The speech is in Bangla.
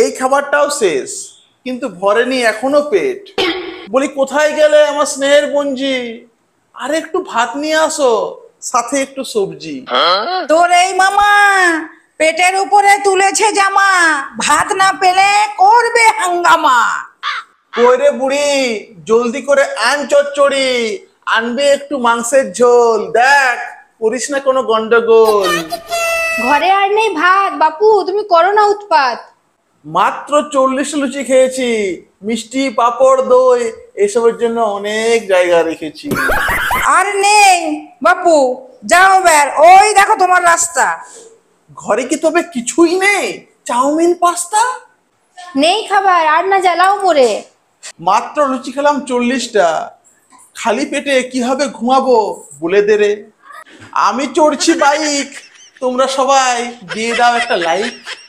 এই খাবারটাও শেষ কিন্তু ভরেনি এখনো পেট বলি কোথায় গেলে আমার স্নেহের বঞ্জি আর একটু ভাত নিয়ে আসো সাথে একটু সবজি তোর এই মামা পেটের উপরে তুলেছে জামা ভাত না পেলে করবে হাঙ্গামা কইরে বুড়ি জলদি করে আন চচ্চড়ি আনবে একটু মাংসের ঝোল দেখ করিস না কোনো গন্ডগোল ঘরে আর নেই ভাত বাপু তুমি করো না উৎপাত মাত্র চল্লিশ লুচি খেয়েছি মিষ্টি পাপড় দই এসবের জন্য অনেক জায়গা রেখেছি আর নেই বাপু যাও বের ওই দেখো তোমার রাস্তা ঘরে কি তবে কিছুই নেই চাউমিন পাস্তা নেই খাবার আর না জ্বালাও মরে মাত্র লুচি খেলাম চল্লিশটা খালি পেটে কিভাবে ঘুমাবো বলে দে রে আমি চড়ছি বাইক তোমরা সবাই দিয়ে দাও একটা লাইক